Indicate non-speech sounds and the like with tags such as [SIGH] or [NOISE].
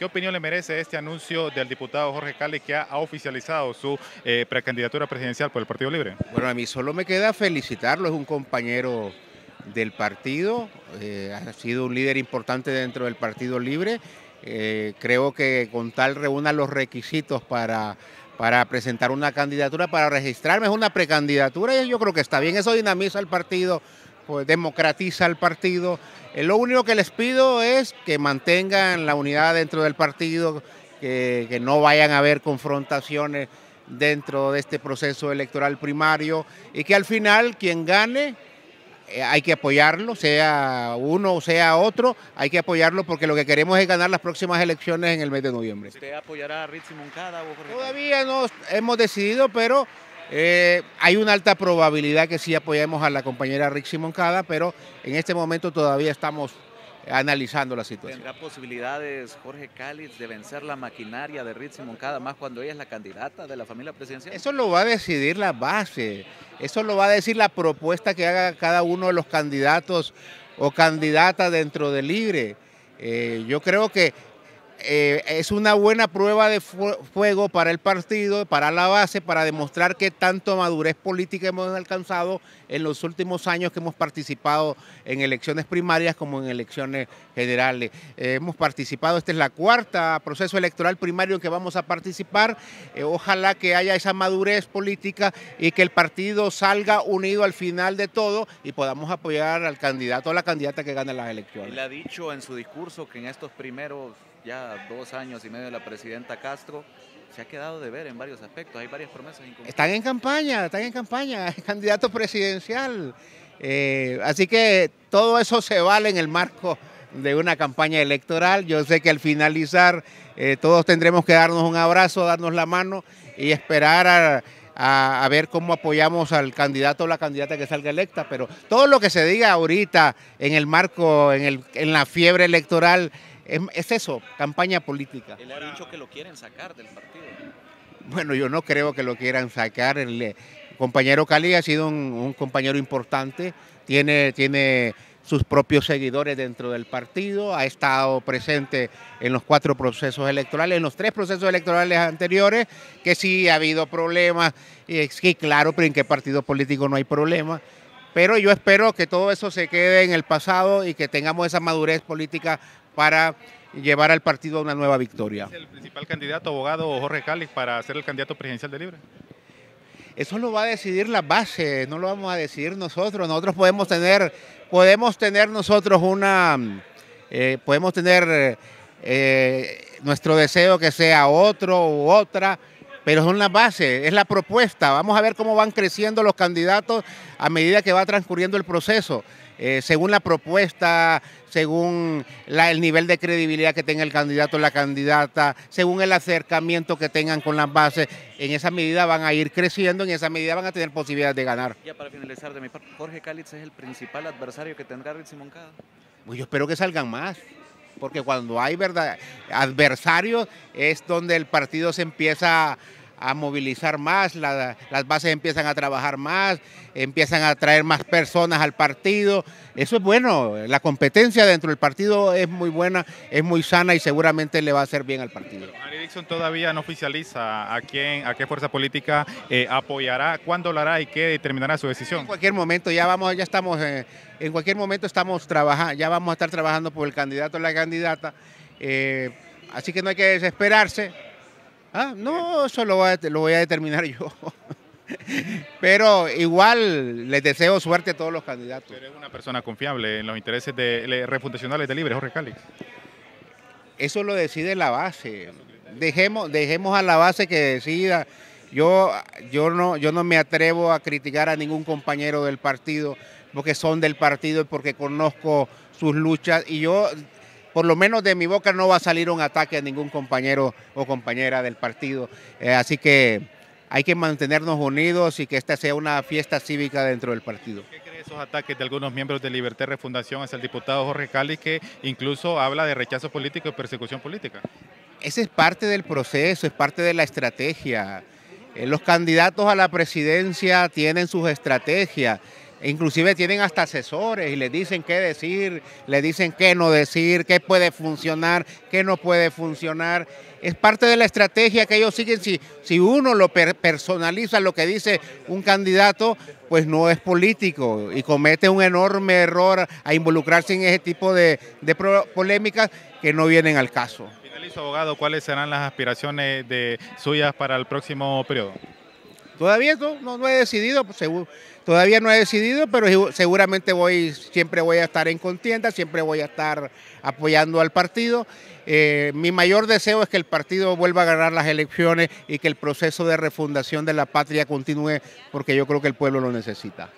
¿Qué opinión le merece este anuncio del diputado Jorge Cali que ha, oficializado su eh, precandidatura presidencial por el Partido Libre? Bueno, a mí solo me queda felicitarlo, es un compañero del partido, eh, ha sido un líder importante dentro del Partido Libre. Eh, creo que con tal reúna los requisitos para, para presentar una candidatura, para registrarme, es una precandidatura y yo creo que está bien, eso dinamiza el partido pues democratiza el partido. Eh, lo único que les pido es que mantengan la unidad dentro del partido, que, no vayan a haber confrontaciones dentro de este proceso electoral primario y que al final quien gane eh, hay que apoyarlo, sea uno o sea otro, hay que apoyarlo porque lo que queremos es ganar las próximas elecciones en el mes de noviembre. ¿Usted apoyará a Ritzi Moncada Todavía no hemos decidido, pero eh, hay una alta probabilidad que sí apoyemos a la compañera Rixi Moncada, pero en este momento todavía estamos analizando la situación. ¿Tendrá posibilidades Jorge Cáliz de vencer la maquinaria de Rixi Moncada, más cuando ella es la candidata de la familia presidencial? Eso lo va a decidir la base, eso lo va a decir la propuesta que haga cada uno de los candidatos o candidatas dentro de Libre. Eh, yo creo que eh, es una buena prueba de fuego para el partido, para la base, para demostrar que tanto madurez política hemos alcanzado en los últimos años que hemos participado en elecciones primarias como en elecciones generales. Eh, hemos participado, este es la cuarta proceso electoral primario en que vamos a participar. Eh, ojalá que haya esa madurez política y que el partido salga unido al final de todo y podamos apoyar al candidato o la candidata que gane las elecciones. Él ha dicho en su discurso que en estos primeros ya dos años y medio de la presidenta Castro, se ha quedado de ver en varios aspectos. Hay varias promesas Están en campaña, están en campaña, es [LAUGHS] candidato presidencial. Eh, así que todo eso se vale en el marco de una campaña electoral. Yo sé que al finalizar eh, todos tendremos que darnos un abrazo, darnos la mano y esperar a, ver cómo apoyamos al candidato o la candidata que salga electa. Pero todo lo que se diga ahorita en el marco, en, el, en la fiebre electoral, es, eso, campaña política. Él ha dicho que lo quieren sacar del partido. Bueno, yo no creo que lo quieran sacar. El eh, compañero Cali ha sido un, compañero importante, tiene, tiene sus propios seguidores dentro del partido, ha estado presente en los cuatro procesos electorales, en los tres procesos electorales anteriores, que sí ha habido problemas, es que claro, pero en qué partido político no hay problema pero yo espero que todo eso se quede en el pasado y que tengamos esa madurez política para llevar al partido a una nueva victoria. ¿Es el principal candidato, abogado Jorge Cáliz, para ser el candidato presidencial de Libre? Eso lo va a decidir la base, no lo vamos a decidir nosotros. Nosotros podemos tener, podemos tener nosotros una, eh, podemos tener eh, nuestro deseo que sea otro u otra, pero son las bases, es la propuesta. Vamos a ver cómo van creciendo los candidatos a medida que va transcurriendo el proceso, eh, según la propuesta, según el nivel de credibilidad que tenga el candidato o la candidata, según el acercamiento que tengan con las bases. En esa medida van a ir creciendo, en esa medida van a tener posibilidades de ganar. Ya para finalizar de mi parte, Jorge Cáliz es el principal adversario que tendrá Ritz y Moncada. Pues yo espero que salgan más porque cuando hay verdad, adversarios es donde el partido se empieza a movilizar más, las bases empiezan a trabajar más, empiezan a traer más personas al partido. Eso es bueno, la competencia dentro del partido es muy buena, es muy sana y seguramente le va a hacer bien al partido todavía no oficializa a quién, a qué fuerza política eh, apoyará, cuándo lo hará y qué determinará su decisión. En cualquier momento ya vamos, ya estamos, eh, en cualquier momento estamos trabajando, ya vamos a estar trabajando por el candidato o la candidata, eh, así que no hay que desesperarse. Ah, no, eso lo voy a, determinar [LAUGHS] yo. Pero igual les deseo suerte a todos los candidatos. Pero una persona confiable en los intereses de, refundacionales de Libre, Jorge Cali. Eso lo decide la base dejemos, dejemos a la base que decida. Yo, yo, no, yo no me atrevo a criticar a ningún compañero del partido porque son del partido y porque conozco sus luchas. Y yo, por lo menos de mi boca, no va a salir un ataque a ningún compañero o compañera del partido. Eh, así que hay que mantenernos unidos y que esta sea una fiesta cívica dentro del partido. ¿Qué cree esos ataques de algunos miembros de Libertad Refundación hacia el diputado Jorge Cali, que incluso habla de rechazo político y persecución política? ese es parte del proceso, es parte de la estrategia. Eh, los candidatos a la presidencia tienen sus estrategias, e inclusive tienen hasta asesores y les dicen qué decir, le dicen qué no decir, qué puede funcionar, qué no puede funcionar. Es parte de la estrategia que ellos siguen. Si, si uno lo personaliza, lo que dice un candidato, pues no es político y comete un enorme error a involucrarse en ese tipo de polémicas que no vienen al caso abogado, ¿cuáles serán las aspiraciones de suyas para el próximo periodo? Todavía no, he decidido, pues, todavía no he decidido, pero seguramente voy, siempre voy a estar en contienda, siempre voy a estar apoyando al partido. Eh, mi mayor deseo es que el partido vuelva a ganar las elecciones y que el proceso de refundación de la patria continúe, porque yo creo que el pueblo lo necesita.